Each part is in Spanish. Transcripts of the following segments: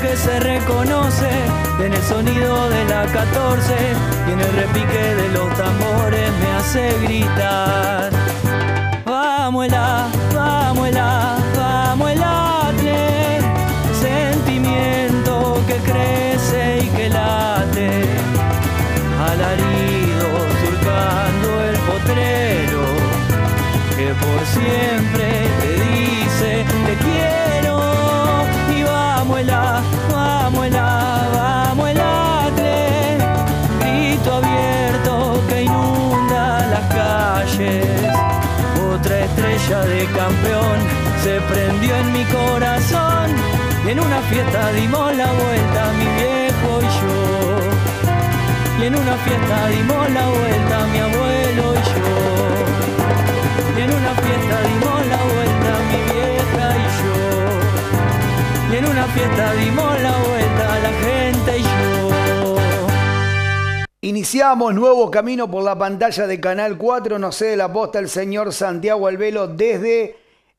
que se reconoce en el sonido de la 14 y en el repique de los tambores me hace gritar. Vámonos, vámonos, vámonos, sentimiento que crece y que late, alarido surcando el potrero que por siempre En fiesta dimos la vuelta, mi viejo y yo. Y en una fiesta dimos la vuelta, mi abuelo y yo. Y en una fiesta dimos la vuelta, mi vieja y yo. Y en una fiesta dimos la vuelta, la gente y yo. Iniciamos nuevo camino por la pantalla de Canal 4, no sé, la posta el señor Santiago Albelo desde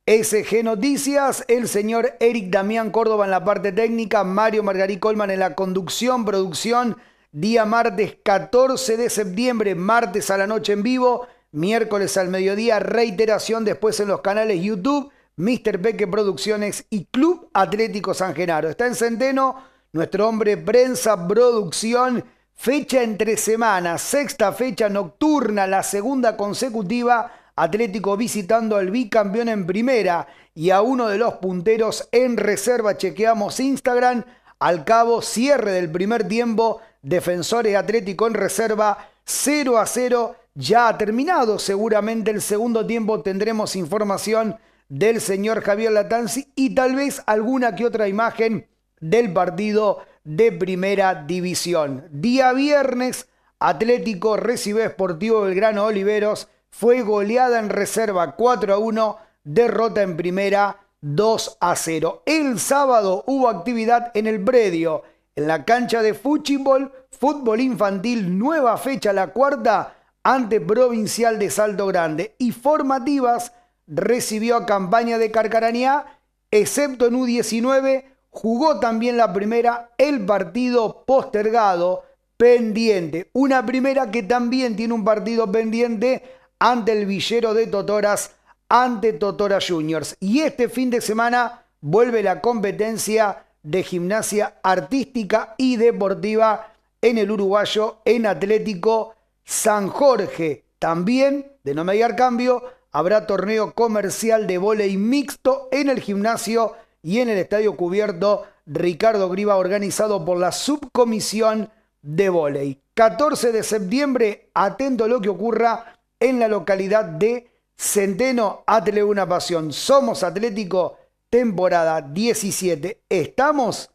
SG Noticias, el señor Eric Damián Córdoba en la parte técnica, Mario Margarí Colman en la conducción, producción, día martes 14 de septiembre, martes a la noche en vivo, miércoles al mediodía, reiteración después en los canales YouTube, Mr. Peque Producciones y Club Atlético San Genaro. Está en Centeno, nuestro hombre prensa, producción, fecha entre semanas, sexta fecha nocturna, la segunda consecutiva Atlético visitando al bicampeón en primera y a uno de los punteros en reserva. Chequeamos Instagram. Al cabo, cierre del primer tiempo. Defensores Atlético en reserva 0 a 0. Ya ha terminado. Seguramente el segundo tiempo tendremos información del señor Javier Latanzi y tal vez alguna que otra imagen del partido de primera división. Día viernes, Atlético recibe Sportivo Belgrano Oliveros fue goleada en reserva 4 a 1, derrota en primera 2 a 0. El sábado hubo actividad en el predio, en la cancha de fútbol, fútbol infantil, nueva fecha, la cuarta, ante Provincial de Salto Grande. Y formativas recibió a campaña de Carcarañá, excepto en U19, jugó también la primera, el partido postergado, pendiente. Una primera que también tiene un partido pendiente ante el villero de Totoras, ante Totora Juniors. Y este fin de semana vuelve la competencia de gimnasia artística y deportiva en el uruguayo, en Atlético San Jorge. También, de no mediar cambio, habrá torneo comercial de volei mixto en el gimnasio y en el estadio cubierto Ricardo Griva, organizado por la subcomisión de volei. 14 de septiembre, atento a lo que ocurra en la localidad de Centeno, Atle una pasión. Somos Atlético, temporada 17. Estamos,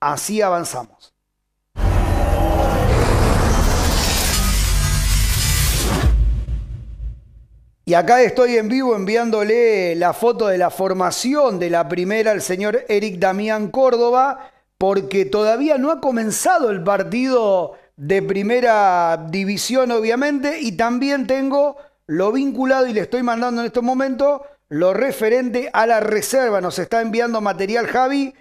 así avanzamos. Y acá estoy en vivo enviándole la foto de la formación de la primera al señor Eric Damián Córdoba, porque todavía no ha comenzado el partido de primera división, obviamente, y también tengo lo vinculado y le estoy mandando en estos momentos lo referente a la reserva. Nos está enviando material Javi.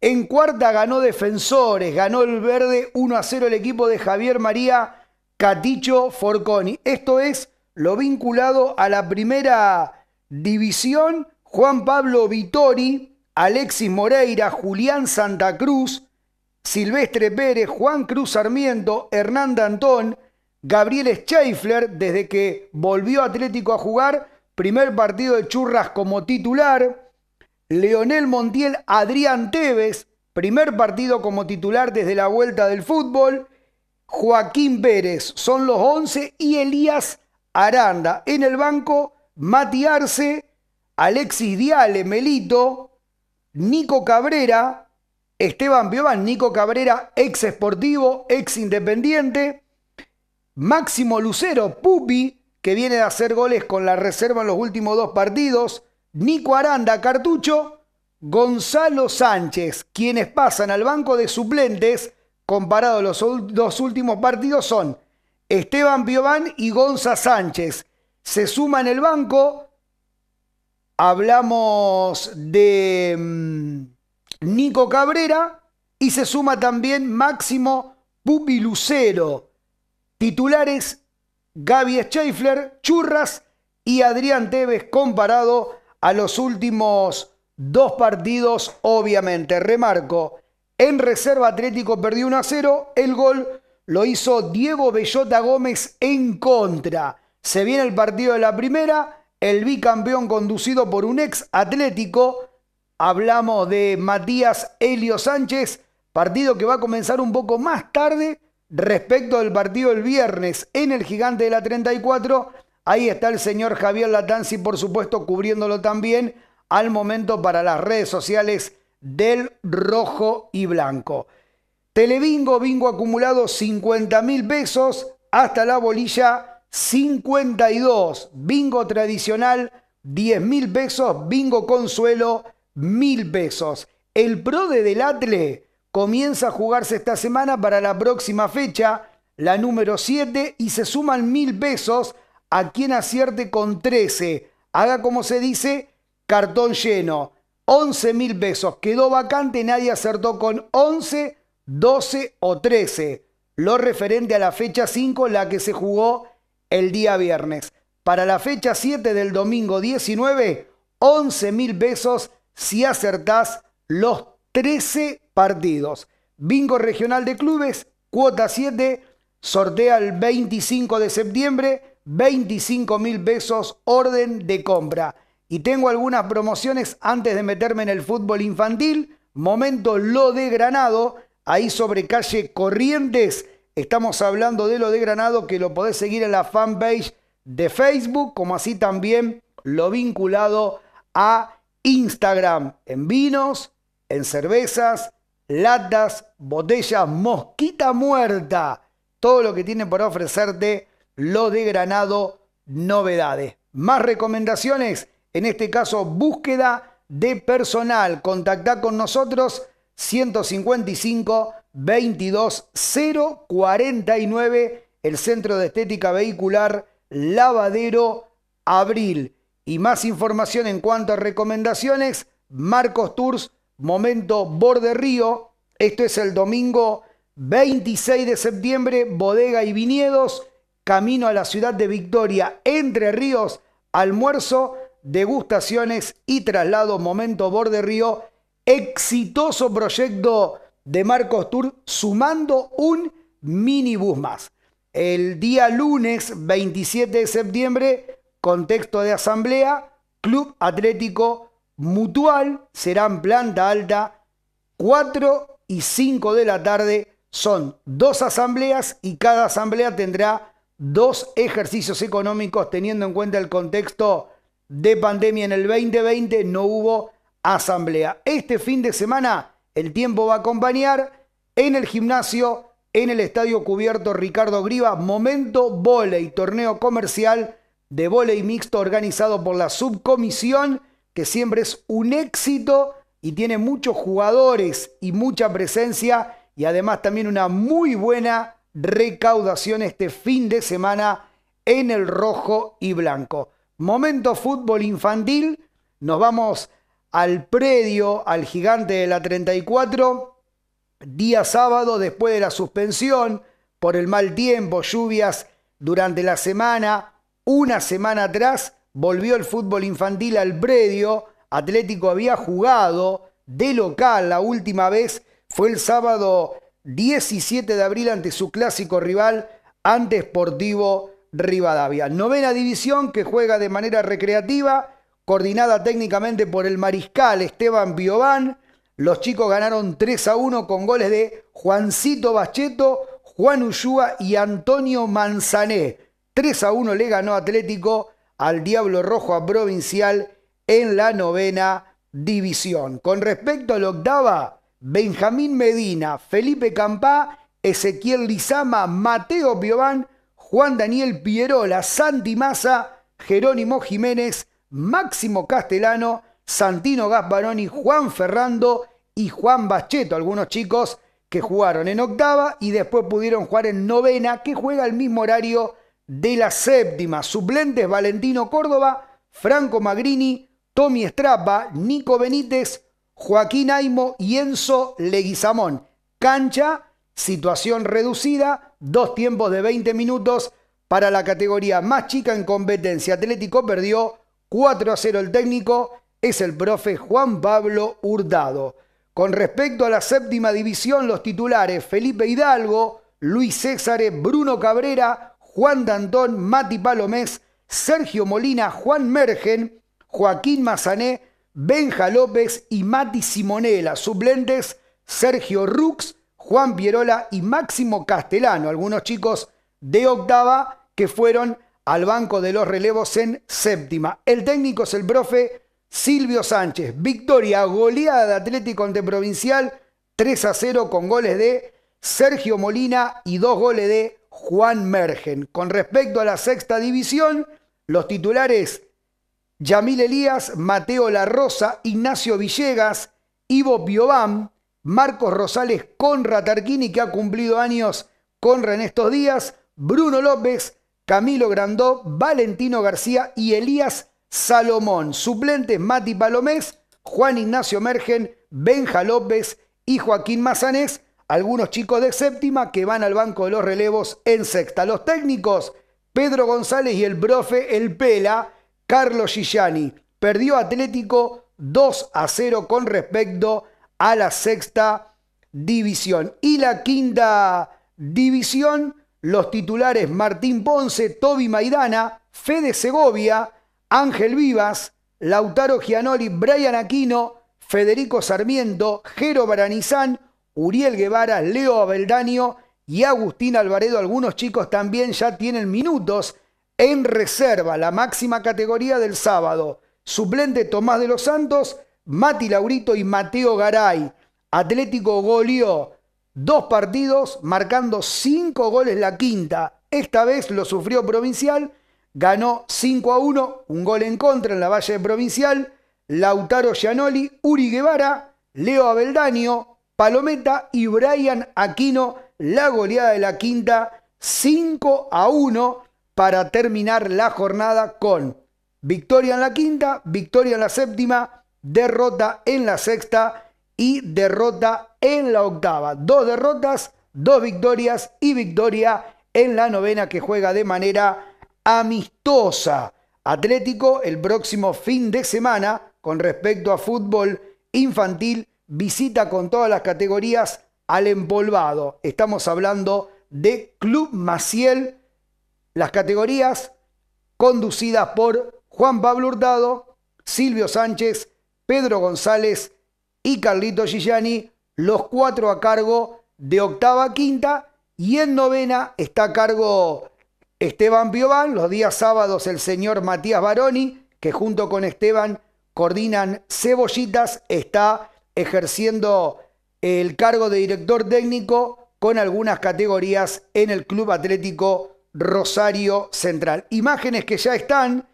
En cuarta ganó Defensores, ganó el verde 1 a 0 el equipo de Javier María Caticho Forconi. Esto es lo vinculado a la primera división. Juan Pablo Vitori, Alexis Moreira, Julián Santa Cruz, Silvestre Pérez, Juan Cruz Sarmiento, Hernán Dantón, Gabriel Scheifler, desde que volvió Atlético a jugar, primer partido de Churras como titular, Leonel Montiel, Adrián Tevez, primer partido como titular desde la vuelta del fútbol, Joaquín Pérez, son los 11, y Elías Aranda. En el banco, Mati Arce, Alexis Diale, Melito, Nico Cabrera, Esteban Piovan, Nico Cabrera, ex Esportivo, ex Independiente, Máximo Lucero, Pupi, que viene de hacer goles con la reserva en los últimos dos partidos, Nico Aranda, Cartucho, Gonzalo Sánchez, quienes pasan al banco de suplentes, comparado los dos últimos partidos, son Esteban Piovan y Gonza Sánchez. Se suma en el banco, hablamos de... Mm, Nico Cabrera y se suma también Máximo Pupilucero. Titulares Gaby Schaeffler, Churras y Adrián Tevez comparado a los últimos dos partidos, obviamente. Remarco, en reserva Atlético perdió 1 a 0, el gol lo hizo Diego Bellota Gómez en contra. Se viene el partido de la primera, el bicampeón conducido por un ex Atlético Hablamos de Matías Helio Sánchez, partido que va a comenzar un poco más tarde respecto del partido del viernes en el Gigante de la 34. Ahí está el señor Javier Latanzi, por supuesto, cubriéndolo también al momento para las redes sociales del Rojo y Blanco. Telebingo, bingo acumulado 50 mil pesos, hasta la bolilla 52. Bingo tradicional 10 mil pesos, bingo consuelo mil pesos. El pro de del Atle comienza a jugarse esta semana para la próxima fecha, la número 7, y se suman mil pesos a quien acierte con 13. Haga como se dice, cartón lleno. 11 mil pesos. Quedó vacante, nadie acertó con 11, 12 o 13. Lo referente a la fecha 5, la que se jugó el día viernes. Para la fecha 7 del domingo 19, 11 mil pesos si acertás los 13 partidos. Bingo Regional de Clubes, cuota 7, sortea el 25 de septiembre, 25 mil pesos orden de compra. Y tengo algunas promociones antes de meterme en el fútbol infantil. Momento lo de Granado, ahí sobre calle Corrientes. Estamos hablando de lo de Granado que lo podés seguir en la fanpage de Facebook, como así también lo vinculado a Instagram en vinos, en cervezas, latas, botellas, mosquita muerta. Todo lo que tiene para ofrecerte lo de Granado, novedades. Más recomendaciones, en este caso búsqueda de personal. Contacta con nosotros 155 22049 el Centro de Estética Vehicular Lavadero Abril y más información en cuanto a recomendaciones, Marcos Tours, momento Borde Río. Esto es el domingo 26 de septiembre, Bodega y Viñedos, camino a la ciudad de Victoria, Entre Ríos, almuerzo, degustaciones y traslado, momento Borde Río. Exitoso proyecto de Marcos Tours, sumando un minibus más. El día lunes 27 de septiembre, contexto de asamblea, Club Atlético Mutual serán en planta alta 4 y 5 de la tarde. Son dos asambleas y cada asamblea tendrá dos ejercicios económicos teniendo en cuenta el contexto de pandemia en el 2020 no hubo asamblea. Este fin de semana el tiempo va a acompañar en el gimnasio, en el estadio cubierto Ricardo Griva, momento volei, torneo comercial de voleibol mixto organizado por la subcomisión, que siempre es un éxito y tiene muchos jugadores y mucha presencia y además también una muy buena recaudación este fin de semana en el rojo y blanco. Momento fútbol infantil, nos vamos al predio, al gigante de la 34, día sábado después de la suspensión por el mal tiempo, lluvias durante la semana, una semana atrás volvió el fútbol infantil al predio. Atlético había jugado de local la última vez. Fue el sábado 17 de abril ante su clásico rival, antesportivo Rivadavia. Novena división que juega de manera recreativa, coordinada técnicamente por el mariscal Esteban Biobán. Los chicos ganaron 3 a 1 con goles de Juancito Bacheto, Juan Ullúa y Antonio Manzané. 3 a 1 le ganó Atlético al Diablo Rojo a Provincial en la novena división. Con respecto a la octava, Benjamín Medina, Felipe Campá, Ezequiel Lizama, Mateo Piován, Juan Daniel Pierola, Santi Massa, Jerónimo Jiménez, Máximo Castellano, Santino Gasparoni, Juan Ferrando y Juan Bacheto, algunos chicos que jugaron en octava y después pudieron jugar en novena, que juega al mismo horario de la séptima. Suplentes Valentino Córdoba, Franco Magrini, Tommy Estrapa, Nico Benítez, Joaquín Aimo y Enzo Leguizamón. Cancha, situación reducida, dos tiempos de 20 minutos para la categoría más chica en competencia. Atlético perdió 4 a 0 el técnico, es el profe Juan Pablo Hurtado. Con respecto a la séptima división, los titulares Felipe Hidalgo, Luis César, Bruno Cabrera, Juan Dantón, Mati Palomés, Sergio Molina, Juan Mergen, Joaquín Mazané, Benja López y Mati Simonela. Suplentes Sergio Rux, Juan Pierola y Máximo Castellano. Algunos chicos de octava que fueron al banco de los relevos en séptima. El técnico es el profe Silvio Sánchez. Victoria goleada de Atlético ante Provincial 3 a 0 con goles de Sergio Molina y dos goles de Juan Mergen. Con respecto a la sexta división, los titulares Yamil Elías, Mateo La Rosa, Ignacio Villegas, Ivo Piobam, Marcos Rosales, Conra Tarquini, que ha cumplido años Conra en estos días, Bruno López, Camilo Grandó, Valentino García y Elías Salomón. Suplentes Mati Palomés, Juan Ignacio Mergen, Benja López y Joaquín Mazanés algunos chicos de séptima que van al banco de los relevos en sexta. Los técnicos, Pedro González y el profe El Pela, Carlos Gigiani. Perdió Atlético 2 a 0 con respecto a la sexta división. Y la quinta división, los titulares Martín Ponce, Toby Maidana, Fede Segovia, Ángel Vivas, Lautaro Gianoli, Brian Aquino, Federico Sarmiento, Jero Baranizán, Uriel Guevara, Leo Abeldaño y Agustín Alvaredo. Algunos chicos también ya tienen minutos en reserva, la máxima categoría del sábado. Suplente Tomás de los Santos, Mati Laurito y Mateo Garay. Atlético goleó dos partidos, marcando cinco goles la quinta. Esta vez lo sufrió Provincial, ganó 5 a 1, un gol en contra en la Valle de Provincial. Lautaro Gianoli, Uri Guevara, Leo Abeldaño, Palometa y Brian Aquino, la goleada de la quinta, 5 a 1 para terminar la jornada con victoria en la quinta, victoria en la séptima, derrota en la sexta y derrota en la octava. Dos derrotas, dos victorias y victoria en la novena que juega de manera amistosa. Atlético el próximo fin de semana con respecto a fútbol infantil visita con todas las categorías al empolvado. Estamos hablando de Club Maciel, las categorías conducidas por Juan Pablo Hurtado, Silvio Sánchez, Pedro González y Carlito Gigiani, los cuatro a cargo de octava quinta y en novena está a cargo Esteban Piobán. los días sábados el señor Matías Baroni, que junto con Esteban coordinan cebollitas, está ejerciendo el cargo de director técnico con algunas categorías en el Club Atlético Rosario Central. Imágenes que ya están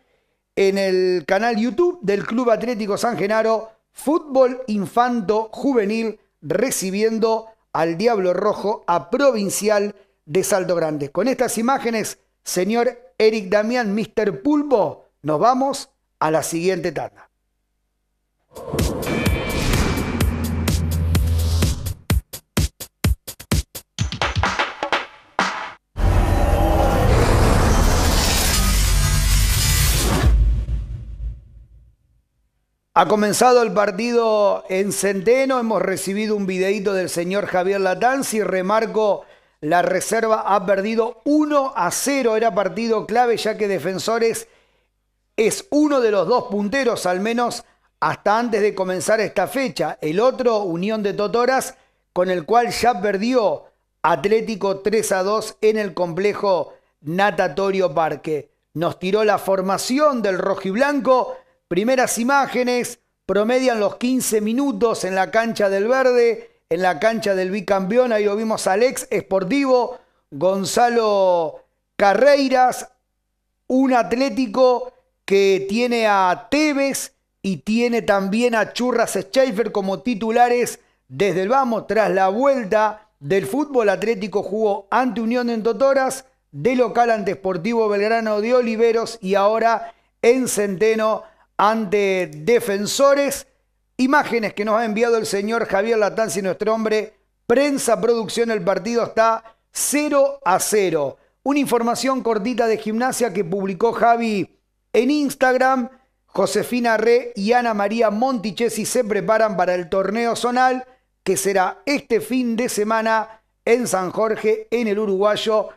en el canal YouTube del Club Atlético San Genaro, fútbol infanto juvenil, recibiendo al Diablo Rojo a Provincial de Salto Grande. Con estas imágenes, señor Eric Damián, Mr. Pulpo, nos vamos a la siguiente tanda. Ha comenzado el partido en Centeno, hemos recibido un videíto del señor Javier y remarco, la reserva ha perdido 1 a 0, era partido clave ya que Defensores es uno de los dos punteros, al menos hasta antes de comenzar esta fecha. El otro, Unión de Totoras, con el cual ya perdió Atlético 3 a 2 en el complejo Natatorio Parque. Nos tiró la formación del rojiblanco Primeras imágenes promedian los 15 minutos en la cancha del Verde, en la cancha del bicampeón. Ahí lo vimos al ex esportivo Gonzalo Carreiras, un atlético que tiene a Tevez y tiene también a Churras Schaefer como titulares desde el vamos tras la vuelta del fútbol Atlético jugó ante Unión en Totoras, de local ante Sportivo Belgrano de Oliveros y ahora en Centeno ante defensores. Imágenes que nos ha enviado el señor Javier Latanzi, nuestro hombre. Prensa, producción, el partido está 0 a 0. Una información cortita de gimnasia que publicó Javi en Instagram. Josefina Re y Ana María Montichesi se preparan para el torneo zonal que será este fin de semana en San Jorge, en el Uruguayo,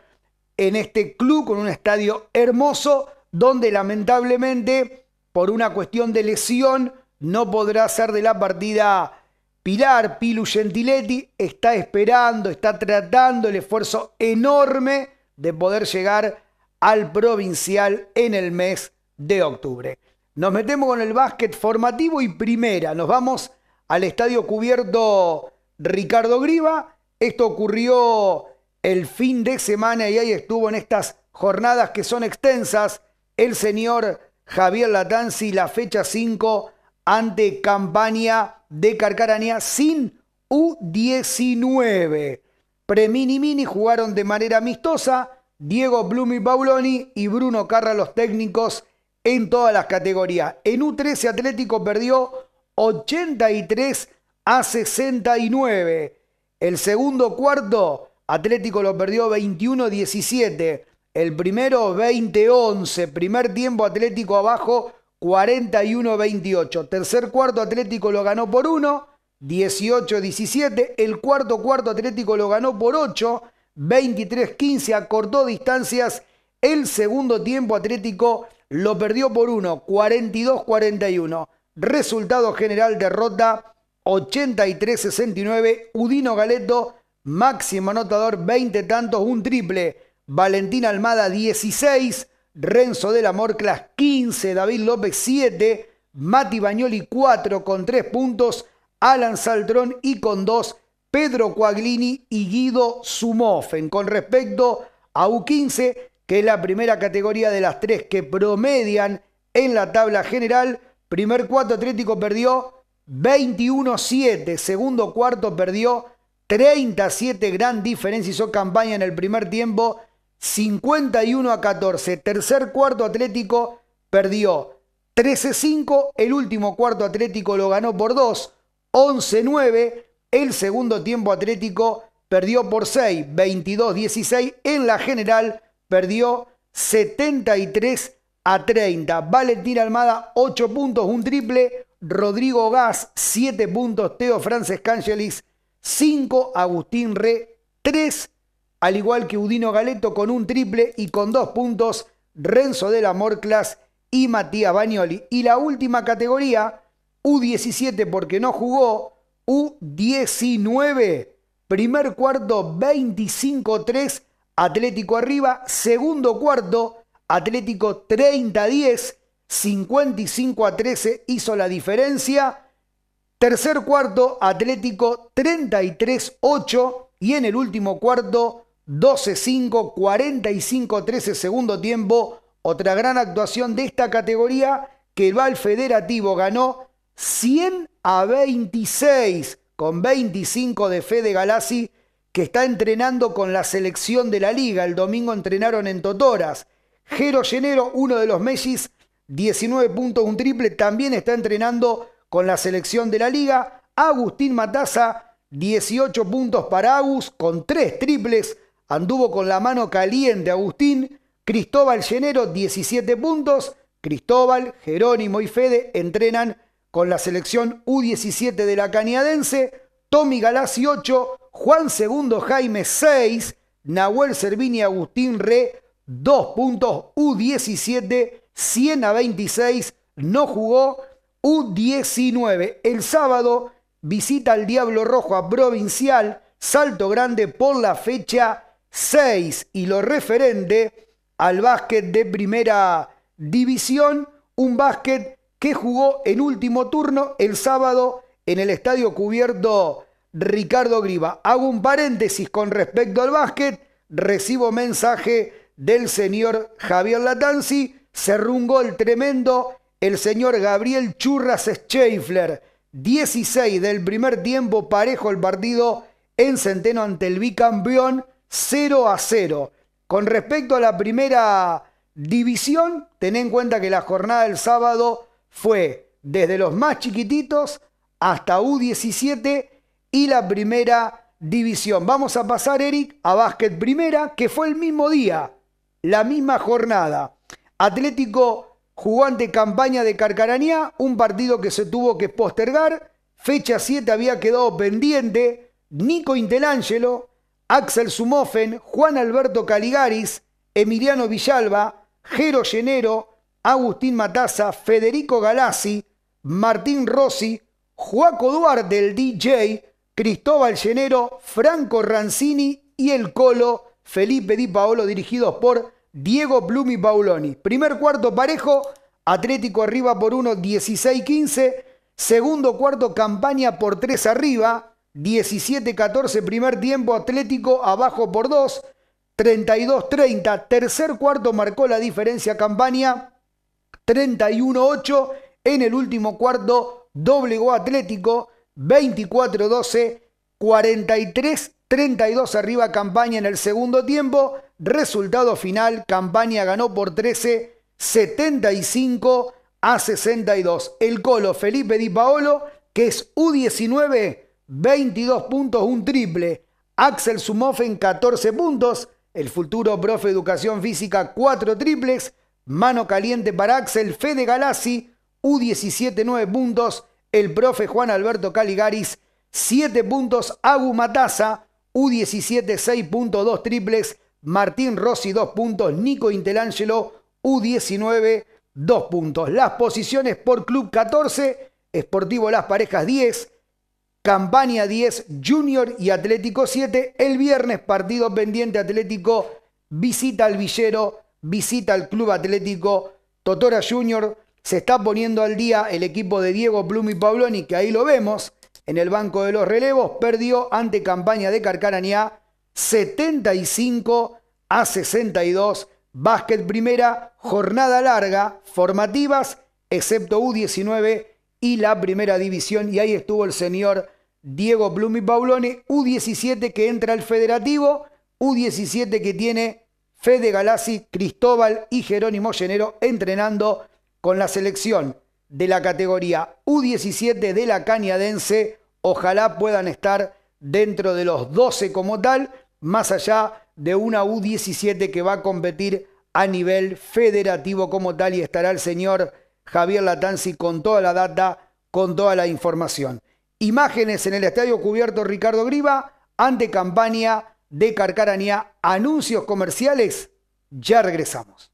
en este club con un estadio hermoso donde lamentablemente por una cuestión de lesión, no podrá ser de la partida Pilar. Pilu Gentiletti está esperando, está tratando el esfuerzo enorme de poder llegar al provincial en el mes de octubre. Nos metemos con el básquet formativo y primera. Nos vamos al estadio cubierto Ricardo Griva. Esto ocurrió el fin de semana y ahí estuvo en estas jornadas que son extensas el señor Javier Latanzi la fecha 5 ante Campaña de Carcaranea sin U19. Premini mini Mini jugaron de manera amistosa. Diego Blumi Pauloni y Bruno Carra los técnicos en todas las categorías. En U13 Atlético perdió 83 a 69. El segundo cuarto Atlético lo perdió 21 17. El primero 20-11, primer tiempo Atlético abajo 41-28. Tercer cuarto Atlético lo ganó por 1, 18-17. El cuarto cuarto Atlético lo ganó por 8, 23-15. Acortó distancias. El segundo tiempo Atlético lo perdió por 1, 42-41. Resultado general derrota 83-69. Udino Galeto, máximo anotador, 20 tantos, un triple. Valentín Almada 16, Renzo del Amorclas 15, David López 7, Mati Bañoli 4 con 3 puntos, Alan Saltrón y con 2, Pedro Coaglini y Guido Sumofen. Con respecto a U15, que es la primera categoría de las 3 que promedian en la tabla general, primer cuarto Atlético perdió 21-7, segundo cuarto perdió 37, gran diferencia hizo campaña en el primer tiempo 51 a 14. Tercer cuarto Atlético perdió 13-5. El último cuarto Atlético lo ganó por 2. 11-9. El segundo tiempo Atlético perdió por 6. 22-16. En la general perdió 73 a 30. Valentín Almada 8 puntos, un triple. Rodrigo Gas 7 puntos. Teo Frances Cangelis 5. Agustín Re 3 al igual que Udino Galeto con un triple y con dos puntos, Renzo de la Morclas y Matías Bagnoli. Y la última categoría, U17 porque no jugó, U19, primer cuarto 25-3, Atlético arriba, segundo cuarto, Atlético 30-10, 55-13 hizo la diferencia. Tercer cuarto, Atlético 33-8 y en el último cuarto 12-5, 45-13 segundo tiempo. Otra gran actuación de esta categoría que el Val Federativo ganó 100 a 26 con 25 de Fede Galassi que está entrenando con la selección de la liga. El domingo entrenaron en Totoras. Jero Llenero, uno de los Mellis, 19 puntos, un triple, también está entrenando con la selección de la liga. Agustín Mataza, 18 puntos para Agus, con 3 triples. Anduvo con la mano caliente Agustín, Cristóbal Llenero 17 puntos, Cristóbal, Jerónimo y Fede entrenan con la selección U17 de la Cañadense, Tommy Galassi 8, Juan Segundo Jaime 6, Nahuel Servini Agustín Re 2 puntos, U17 100 a 26, no jugó U19. El sábado visita al Diablo Rojo a Provincial, Salto Grande por la fecha 6 y lo referente al básquet de primera división, un básquet que jugó en último turno el sábado en el estadio cubierto Ricardo Griva. Hago un paréntesis con respecto al básquet, recibo mensaje del señor Javier Latanzi, se un el tremendo el señor Gabriel Churras Schaeffler, 16 del primer tiempo, parejo el partido en Centeno ante el bicampeón 0 a 0. Con respecto a la primera división, ten en cuenta que la jornada del sábado fue desde los más chiquititos hasta U17 y la primera división. Vamos a pasar, Eric, a básquet primera, que fue el mismo día, la misma jornada. Atlético jugó campaña de Carcaranía, un partido que se tuvo que postergar. Fecha 7 había quedado pendiente. Nico Intelangelo Axel Sumofen, Juan Alberto Caligaris, Emiliano Villalba, Jero Llenero, Agustín Mataza, Federico Galassi, Martín Rossi, Juaco Duarte, el DJ, Cristóbal Llenero, Franco Rancini y el Colo Felipe Di Paolo, dirigidos por Diego Blumi Pauloni. Primer cuarto parejo, Atlético arriba por 1, 16-15. Segundo cuarto, campaña por 3 arriba. 17-14 primer tiempo, Atlético abajo por 2, 32-30 tercer cuarto marcó la diferencia Campaña, 31-8 en el último cuarto doblegó Atlético, 24-12, 43-32 arriba Campaña en el segundo tiempo, resultado final, Campaña ganó por 13, 75 a 62. El Colo Felipe Di Paolo, que es U19, 22 puntos, un triple. Axel Sumofen, 14 puntos. El futuro profe educación física, 4 triples. Mano caliente para Axel. Fede Galassi, U17, 9 puntos. El profe Juan Alberto Caligaris, 7 puntos. Agu Mataza, U17, puntos, 6.2 triples. Martín Rossi, 2 puntos. Nico Intelangelo, U19, 2 puntos. Las posiciones por club 14, Sportivo Las Parejas 10, Campaña 10, Junior y Atlético 7. El viernes, partido pendiente Atlético, visita al Villero, visita al Club Atlético, Totora Junior. Se está poniendo al día el equipo de Diego Plum y Pabloni, que ahí lo vemos en el banco de los relevos. Perdió ante campaña de Carcarañá 75 a 62. Básquet primera, jornada larga, formativas, excepto U19 y la primera división. Y ahí estuvo el señor Diego Blumi Paulone, U17 que entra al federativo, U17 que tiene Fede Galassi, Cristóbal y Jerónimo Llenero entrenando con la selección de la categoría U17 de la Cañadense. Ojalá puedan estar dentro de los 12 como tal, más allá de una U17 que va a competir a nivel federativo como tal y estará el señor Javier Latanzi con toda la data, con toda la información. Imágenes en el estadio cubierto Ricardo Griva, ante campaña de Carcarania, anuncios comerciales. Ya regresamos.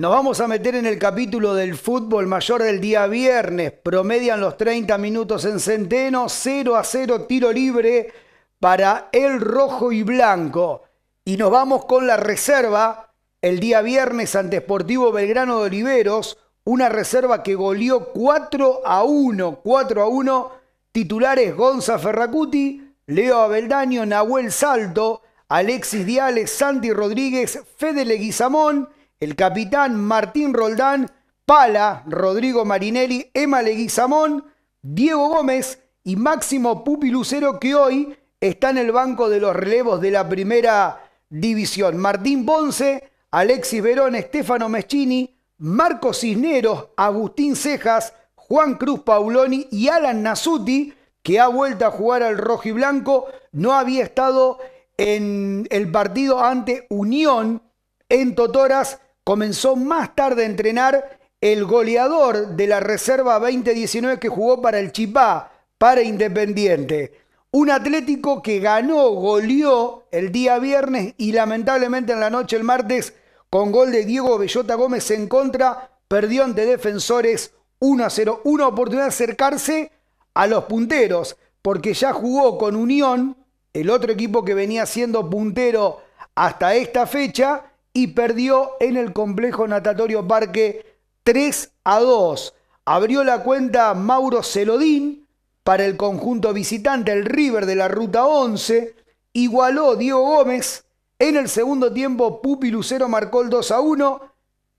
Nos vamos a meter en el capítulo del fútbol mayor del día viernes. Promedian los 30 minutos en Centeno, 0 a 0 tiro libre para el rojo y blanco. Y nos vamos con la reserva el día viernes ante Sportivo Belgrano de Oliveros, una reserva que goleó 4 a 1, 4 a 1, titulares Gonza Ferracuti, Leo Abeldaño, Nahuel Salto, Alexis Diales, Santi Rodríguez, Fede Leguizamón el capitán Martín Roldán, Pala, Rodrigo Marinelli, Emma Leguizamón, Diego Gómez y Máximo Pupi que hoy está en el banco de los relevos de la primera división. Martín Ponce, Alexis Verón, Estefano Meschini, Marco Cisneros, Agustín Cejas, Juan Cruz Pauloni y Alan Nasuti, que ha vuelto a jugar al rojo y blanco, no había estado en el partido ante Unión en Totoras comenzó más tarde a entrenar el goleador de la Reserva 2019 que jugó para el Chipá, para Independiente. Un Atlético que ganó, goleó el día viernes y lamentablemente en la noche el martes con gol de Diego Bellota Gómez en contra, perdió ante defensores 1 a 0. Una oportunidad de acercarse a los punteros, porque ya jugó con Unión, el otro equipo que venía siendo puntero hasta esta fecha, y perdió en el complejo natatorio Parque 3 a 2. Abrió la cuenta Mauro Celodín para el conjunto visitante, el River de la Ruta 11. Igualó Diego Gómez. En el segundo tiempo, Pupi Lucero marcó el 2 a 1.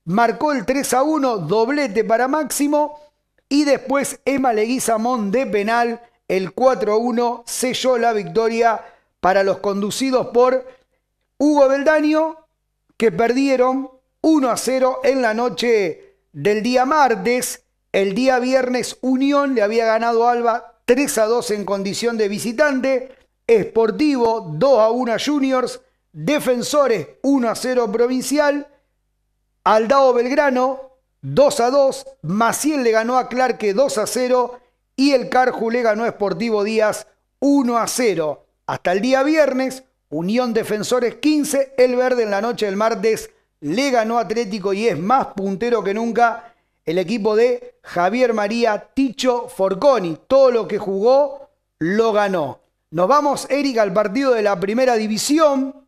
Marcó el 3 a 1, doblete para Máximo. Y después Emma Leguizamón de penal, el 4 a 1, selló la victoria para los conducidos por Hugo Beldaño que perdieron 1 a 0 en la noche del día martes. El día viernes Unión le había ganado a Alba 3 a 2 en condición de visitante. Esportivo 2 a 1 a Juniors. Defensores 1 a 0 Provincial. Aldao Belgrano 2 a 2. Maciel le ganó a Clarke 2 a 0. Y el Carju le ganó a Esportivo Díaz 1 a 0. Hasta el día viernes, Unión Defensores 15. El Verde en la noche del martes le ganó Atlético y es más puntero que nunca el equipo de Javier María Ticho Forconi. Todo lo que jugó lo ganó. Nos vamos, Eric, al partido de la primera división.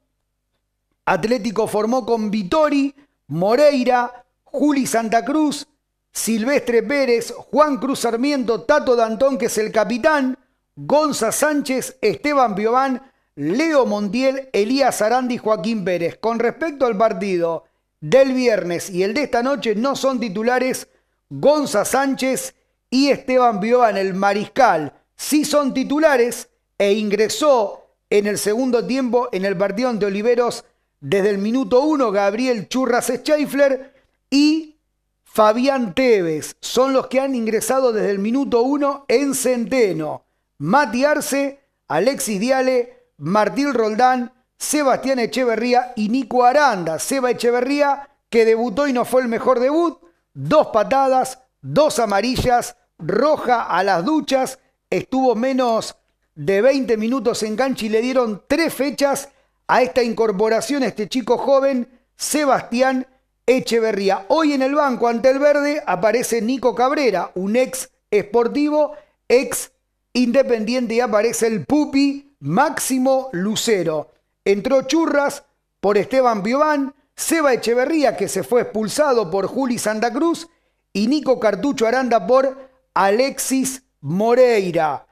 Atlético formó con Vitori, Moreira, Juli Santa Cruz, Silvestre Pérez, Juan Cruz Sarmiento, Tato Dantón, que es el capitán, Gonza Sánchez, Esteban Piován, Leo Mondiel, Elías Arandi y Joaquín Pérez. Con respecto al partido del viernes y el de esta noche, no son titulares Gonza Sánchez y Esteban Bioan, el mariscal. Sí son titulares e ingresó en el segundo tiempo en el partido ante Oliveros desde el minuto uno, Gabriel Churras Schaeffler y Fabián Tevez, Son los que han ingresado desde el minuto uno en Centeno. Mati Arce, Alexis Diale, Martín Roldán, Sebastián Echeverría y Nico Aranda. Seba Echeverría, que debutó y no fue el mejor debut. Dos patadas, dos amarillas, roja a las duchas. Estuvo menos de 20 minutos en cancha y le dieron tres fechas a esta incorporación, a este chico joven, Sebastián Echeverría. Hoy en el banco ante el verde aparece Nico Cabrera, un ex esportivo, ex independiente, y aparece el Pupi Máximo Lucero. Entró Churras por Esteban Biobán, Seba Echeverría, que se fue expulsado por Juli Santa Cruz, y Nico Cartucho Aranda por Alexis Moreira.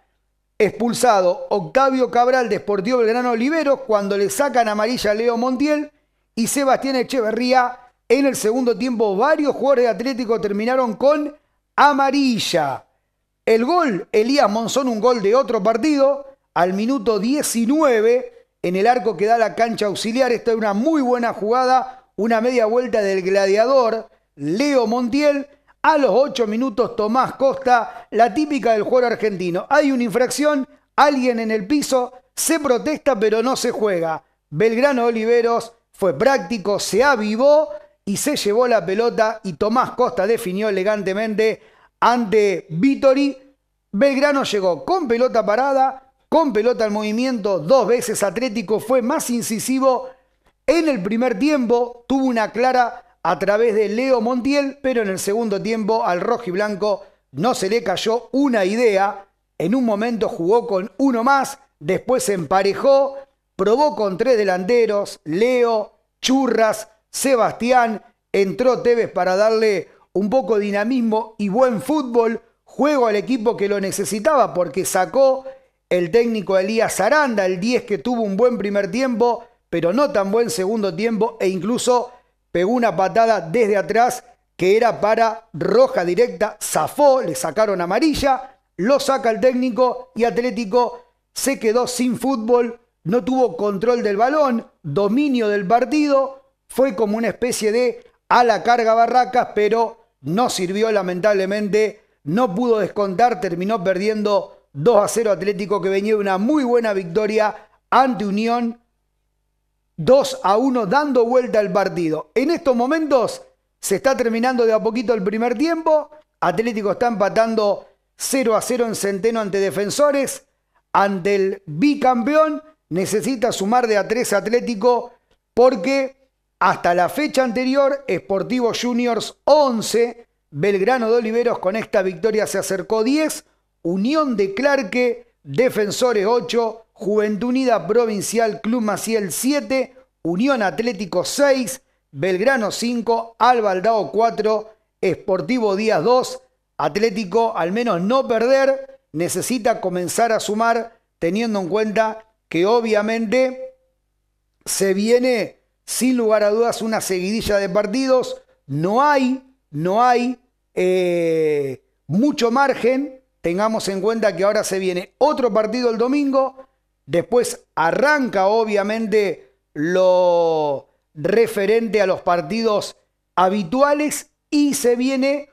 Expulsado Octavio Cabral de Sportivo Belgrano Oliveros cuando le sacan amarilla a Leo Montiel y Sebastián Echeverría en el segundo tiempo. Varios jugadores de Atlético terminaron con amarilla. El gol, Elías Monzón, un gol de otro partido al minuto 19 en el arco que da la cancha auxiliar. Esta es una muy buena jugada, una media vuelta del gladiador Leo Montiel. A los 8 minutos Tomás Costa, la típica del juego argentino. Hay una infracción, alguien en el piso, se protesta pero no se juega. Belgrano Oliveros fue práctico, se avivó y se llevó la pelota y Tomás Costa definió elegantemente ante Vitori. Belgrano llegó con pelota parada, con pelota al movimiento dos veces Atlético fue más incisivo en el primer tiempo, tuvo una clara a través de Leo Montiel, pero en el segundo tiempo al rojiblanco no se le cayó una idea, en un momento jugó con uno más, después se emparejó, probó con tres delanteros, Leo, Churras, Sebastián, entró Tevez para darle un poco de dinamismo y buen fútbol, juego al equipo que lo necesitaba porque sacó el técnico Elías Aranda, el 10 que tuvo un buen primer tiempo, pero no tan buen segundo tiempo e incluso pegó una patada desde atrás que era para roja directa, zafó, le sacaron amarilla, lo saca el técnico y Atlético se quedó sin fútbol, no tuvo control del balón, dominio del partido, fue como una especie de a la carga Barracas, pero no sirvió lamentablemente, no pudo descontar, terminó perdiendo 2 a 0 Atlético que venía de una muy buena victoria ante Unión. 2 a 1 dando vuelta al partido. En estos momentos se está terminando de a poquito el primer tiempo. Atlético está empatando 0 a 0 en Centeno ante Defensores. Ante el bicampeón necesita sumar de a 3 Atlético porque hasta la fecha anterior Sportivo Juniors 11, Belgrano de Oliveros con esta victoria se acercó 10. Unión de Clarke, Defensores 8, Juventud Unida Provincial, Club Maciel 7, Unión Atlético 6, Belgrano 5, Albaldao 4, Esportivo Díaz 2. Atlético, al menos no perder, necesita comenzar a sumar teniendo en cuenta que obviamente se viene sin lugar a dudas una seguidilla de partidos. No hay, no hay eh, mucho margen tengamos en cuenta que ahora se viene otro partido el domingo, después arranca obviamente lo referente a los partidos habituales y se viene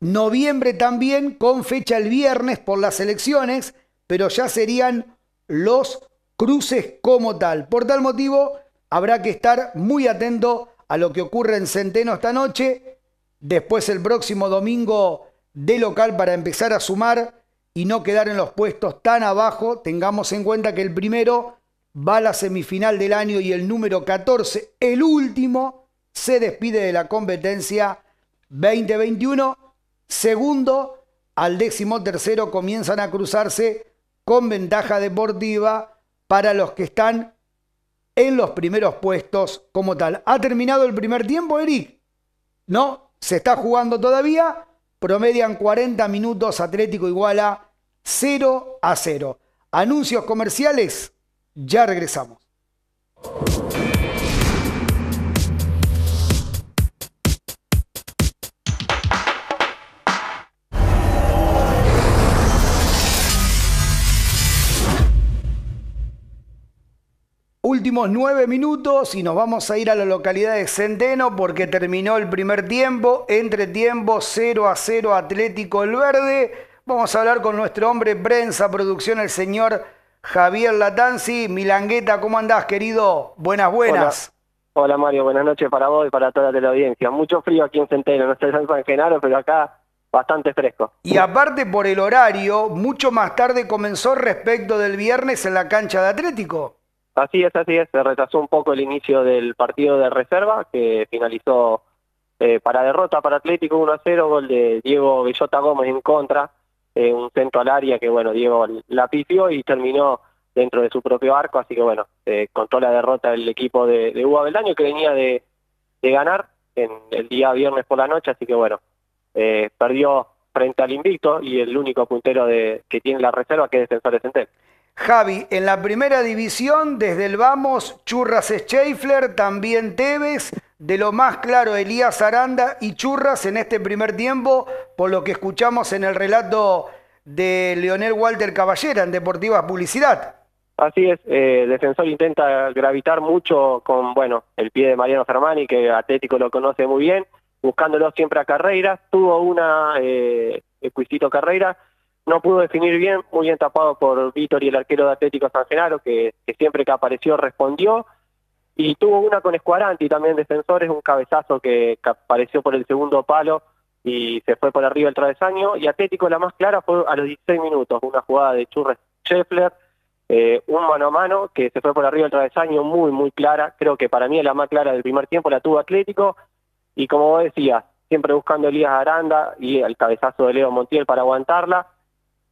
noviembre también con fecha el viernes por las elecciones, pero ya serían los cruces como tal. Por tal motivo, habrá que estar muy atento a lo que ocurre en Centeno esta noche. Después el próximo domingo de local para empezar a sumar y no quedar en los puestos tan abajo. Tengamos en cuenta que el primero va a la semifinal del año y el número 14, el último, se despide de la competencia 2021. Segundo al décimo tercero comienzan a cruzarse con ventaja deportiva para los que están en los primeros puestos como tal. Ha terminado el primer tiempo, Eric. No, se está jugando todavía promedian 40 minutos, Atlético iguala 0 a 0. Anuncios comerciales, ya regresamos. últimos nueve minutos y nos vamos a ir a la localidad de Centeno porque terminó el primer tiempo. Entre tiempo 0 a 0 Atlético El Verde. Vamos a hablar con nuestro hombre prensa, producción, el señor Javier Latanzi. Milangueta, ¿cómo andás, querido? Buenas, buenas. Hola. Mario, buenas noches para vos y para toda la audiencia. Mucho frío aquí en Centeno, no estoy en San Genaro, pero acá bastante fresco. Y aparte por el horario, mucho más tarde comenzó respecto del viernes en la cancha de Atlético. Así es, así es. Se retrasó un poco el inicio del partido de reserva, que finalizó eh, para derrota para Atlético 1 a 0, gol de Diego Villota Gómez en contra, eh, un centro al área que, bueno, Diego la pifió y terminó dentro de su propio arco, así que, bueno, eh, contó la derrota el equipo de, de Hugo Beldaño, que venía de, ganar en el día viernes por la noche, así que, bueno, eh, perdió frente al invicto y el único puntero de, que tiene la reserva, que es defensor de Centeno. Javi, en la primera división, desde el Vamos, Churras Schaeffler, también Tevez, de lo más claro Elías Aranda y Churras en este primer tiempo, por lo que escuchamos en el relato de Leonel Walter Caballera en Deportivas Publicidad. Así es, eh, el Defensor intenta gravitar mucho con, bueno, el pie de Mariano Fermani, que Atlético lo conoce muy bien, buscándolo siempre a carreras, tuvo una, eh, exquisito carrera, no pudo definir bien, muy bien tapado por Víctor y el arquero de Atlético San Genaro, que, siempre que apareció respondió. Y tuvo una con Escuaranti también, defensores, un cabezazo que, apareció por el segundo palo y se fue por arriba el travesaño. Y Atlético la más clara fue a los 16 minutos, una jugada de Churres Scheffler, eh, un mano a mano que se fue por arriba el travesaño, muy, muy clara. Creo que para mí la más clara del primer tiempo, la tuvo Atlético. Y como decía siempre buscando Elías Aranda y el cabezazo de Leo Montiel para aguantarla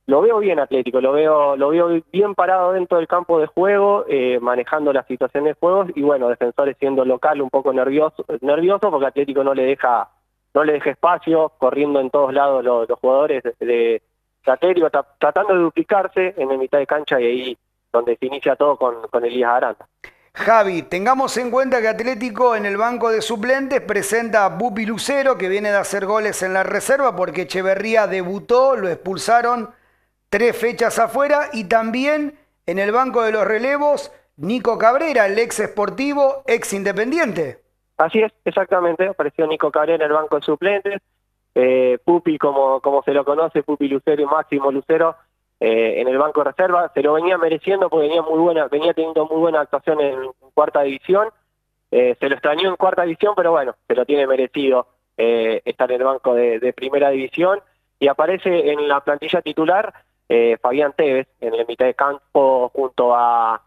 lo veo bien Atlético, lo veo, lo veo bien parado dentro del campo de juego, eh, manejando la situación de juegos y bueno, defensores siendo local un poco nervioso, nervioso porque Atlético no le deja, no le deja espacio, corriendo en todos lados los, jugadores de, Atlético, tratando de duplicarse en la mitad de cancha y ahí donde se inicia todo con, con Elías Aranda. Javi, tengamos en cuenta que Atlético en el banco de suplentes presenta a Bupi Lucero, que viene de hacer goles en la reserva porque Echeverría debutó, lo expulsaron tres fechas afuera y también en el banco de los relevos Nico Cabrera, el ex esportivo, ex independiente. Así es, exactamente, apareció Nico Cabrera en el banco de suplentes, eh, Pupi como, como se lo conoce, Pupi Lucero y Máximo Lucero eh, en el banco de reserva, se lo venía mereciendo porque venía, muy buena, venía teniendo muy buena actuación en, cuarta división, eh, se lo extrañó en cuarta división, pero bueno, se lo tiene merecido eh, estar en el banco de primera división y aparece en la plantilla titular eh, Fabián Tevez en el mitad de campo junto a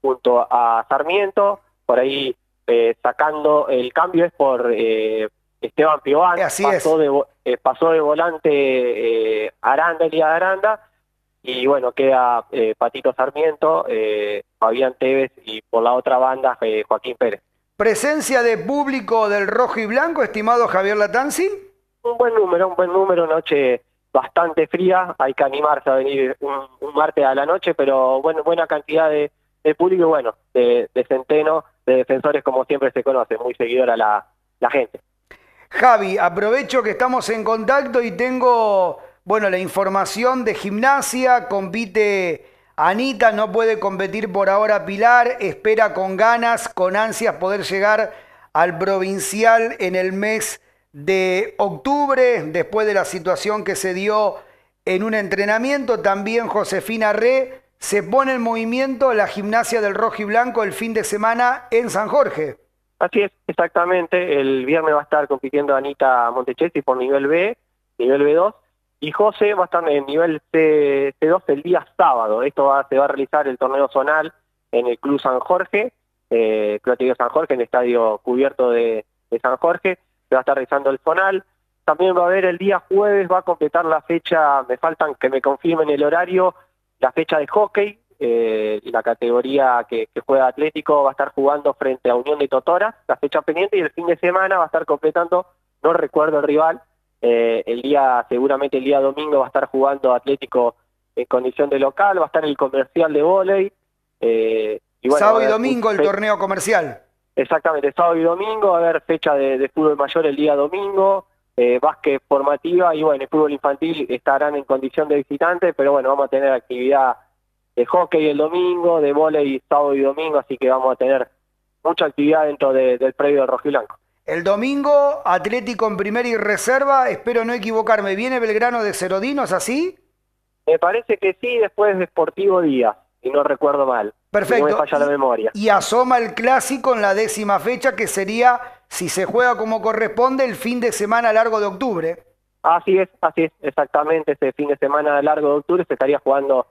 junto a Sarmiento, por ahí eh, sacando el cambio es por eh, Esteban Piovan pasó, de, pasó de volante Aranda, de Aranda, y bueno, queda Patito Sarmiento, Fabián Tevez y por la otra banda Joaquín Pérez. Presencia de público del rojo y blanco, estimado Javier Latanzi. Un buen número, un buen número, noche bastante fría, hay que animarse a venir un, martes a la noche, pero bueno, buena cantidad de, público bueno, de, Centeno, de defensores como siempre se conoce, muy seguidora la, la gente. Javi, aprovecho que estamos en contacto y tengo, bueno, la información de gimnasia, compite Anita, no puede competir por ahora Pilar, espera con ganas, con ansias poder llegar al provincial en el mes de octubre, después de la situación que se dio en un entrenamiento, también Josefina Re se pone en movimiento la gimnasia del rojo y blanco el fin de semana en San Jorge. Así es, exactamente. El viernes va a estar compitiendo Anita Montechetti por nivel B, nivel B2, y José va a estar en nivel C, 2 el día sábado. Esto se va a realizar el torneo zonal en el Club San Jorge, eh, Club San Jorge, en el estadio cubierto de San Jorge va a estar realizando el Zonal. También va a haber el día jueves, va a completar la fecha, me faltan que me confirmen el horario, la fecha de hockey, eh, la categoría que, juega Atlético va a estar jugando frente a Unión de Totora, la fecha pendiente, y el fin de semana va a estar completando, no recuerdo el rival, eh, el día, seguramente el día domingo va a estar jugando Atlético en condición de local, va a estar el comercial de volei. Eh, Sábado y domingo el torneo comercial. Exactamente, sábado y domingo, a ver, fecha de, fútbol mayor el día domingo, eh, básquet formativa y bueno, el fútbol infantil estarán en condición de visitante, pero bueno, vamos a tener actividad de hockey el domingo, de volei sábado y domingo, así que vamos a tener mucha actividad dentro de, del predio Blanco El domingo, Atlético en primera y reserva, espero no equivocarme, ¿viene Belgrano de Cerodino? ¿Es así? Me parece que sí, después de Sportivo día, y no recuerdo mal. Perfecto. Y asoma el clásico en la décima fecha, que sería, si se juega como corresponde, el fin de semana largo de octubre. Así es, así es, exactamente. Ese fin de semana largo de octubre se estaría jugando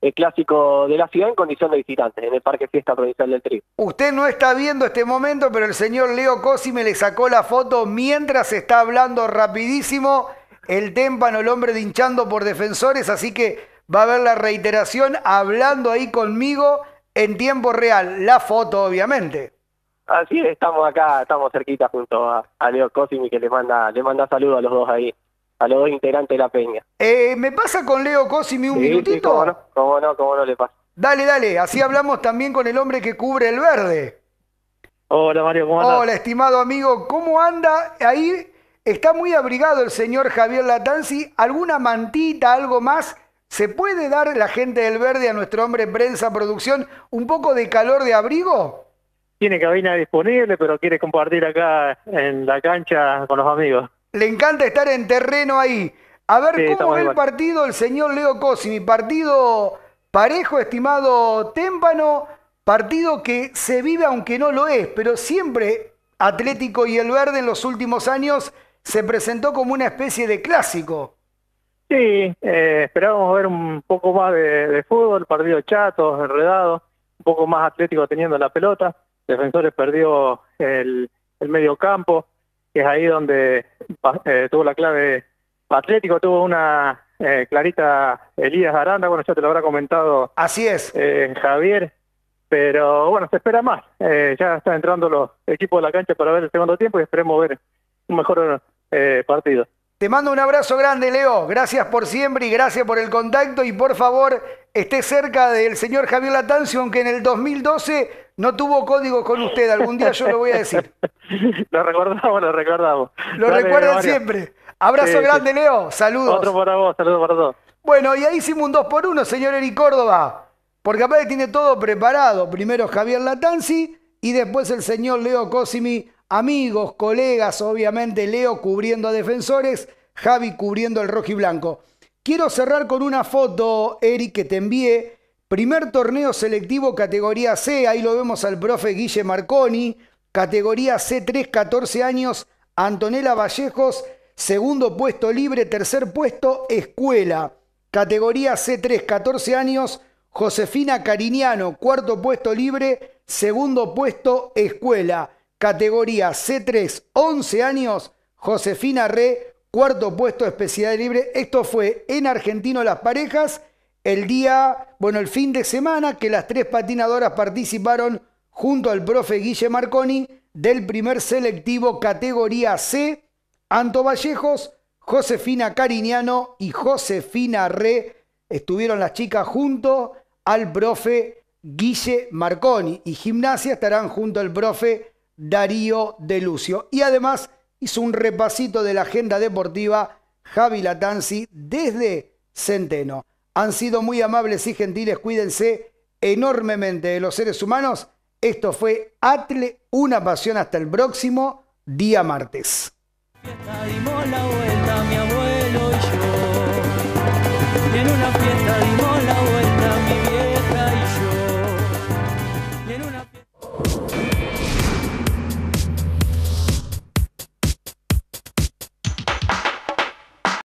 el clásico de la ciudad en condición de visitante, en el Parque Fiesta Provincial del Tri. Usted no está viendo este momento, pero el señor Leo Cosi me le sacó la foto mientras está hablando rapidísimo el témpano, el hombre hinchando por defensores, así que va a haber la reiteración hablando ahí conmigo en tiempo real la foto, obviamente. Así es, estamos acá, estamos cerquita junto a, Leo Cosimi que le manda, le manda saludos a los dos ahí, a los dos integrantes de la peña. Eh, ¿Me pasa con Leo Cosimi un minutito? Sí, no, cómo no, no le pasa. Dale, dale, así hablamos también con el hombre que cubre el verde. Hola Mario, ¿cómo anda? Hola, estimado amigo, ¿cómo anda? Ahí está muy abrigado el señor Javier Latanzi, ¿alguna mantita, algo más? ¿Se puede dar la gente del verde a nuestro hombre prensa, producción, un poco de calor de abrigo? Tiene cabina disponible, pero quiere compartir acá en la cancha con los amigos. Le encanta estar en terreno ahí. A ver, ¿cómo es el partido el señor Leo Cosimi? Partido parejo, estimado Témpano, partido que se vive aunque no lo es, pero siempre Atlético y el Verde en los últimos años se presentó como una especie de clásico. Sí, eh, esperábamos ver un poco más de, fútbol, partido chato, enredado, un poco más atlético teniendo la pelota. Defensores perdió el, el medio campo, que es ahí donde eh, tuvo la clave Atlético, tuvo una eh, clarita Elías Aranda, bueno, ya te lo habrá comentado. Así es. Javier, pero bueno, se espera más. ya están entrando los equipos de la cancha para ver el segundo tiempo y esperemos ver un mejor partido. Te mando un abrazo grande, Leo. Gracias por siempre y gracias por el contacto. Y por favor, esté cerca del señor Javier Latanzi, aunque en el 2012 no tuvo código con usted. Algún día yo lo voy a decir. lo recordamos, lo recordamos. Lo recuerdo siempre. Abrazo grande, Leo. Saludos. Otro para vos, saludos para todos. Bueno, y ahí hicimos un 2 por 1 señor Eric Córdoba. Porque aparte tiene todo preparado. Primero Javier Latanzi y después el señor Leo Cosimi amigos, colegas, obviamente Leo cubriendo a defensores, Javi cubriendo el rojo y blanco. Quiero cerrar con una foto, Eric, que te envié. Primer torneo selectivo categoría C, ahí lo vemos al profe Guille Marconi, categoría C3, 14 años, Antonella Vallejos, segundo puesto libre, tercer puesto, escuela. Categoría C3, 14 años, Josefina Cariñano, cuarto puesto libre, segundo puesto, escuela. Categoría C3, 11 años, Josefina Re, cuarto puesto, especialidad libre. Esto fue en Argentino Las Parejas, el día, bueno, el fin de semana que las tres patinadoras participaron junto al profe Guille Marconi del primer selectivo categoría C, Anto Vallejos, Josefina Cariñano y Josefina Re. Estuvieron las chicas junto al profe Guille Marconi y gimnasia estarán junto al profe Darío De Lucio. Y además hizo un repasito de la agenda deportiva Javi Latanzi desde Centeno. Han sido muy amables y gentiles, cuídense enormemente de los seres humanos. Esto fue Atle, una pasión hasta el próximo día martes.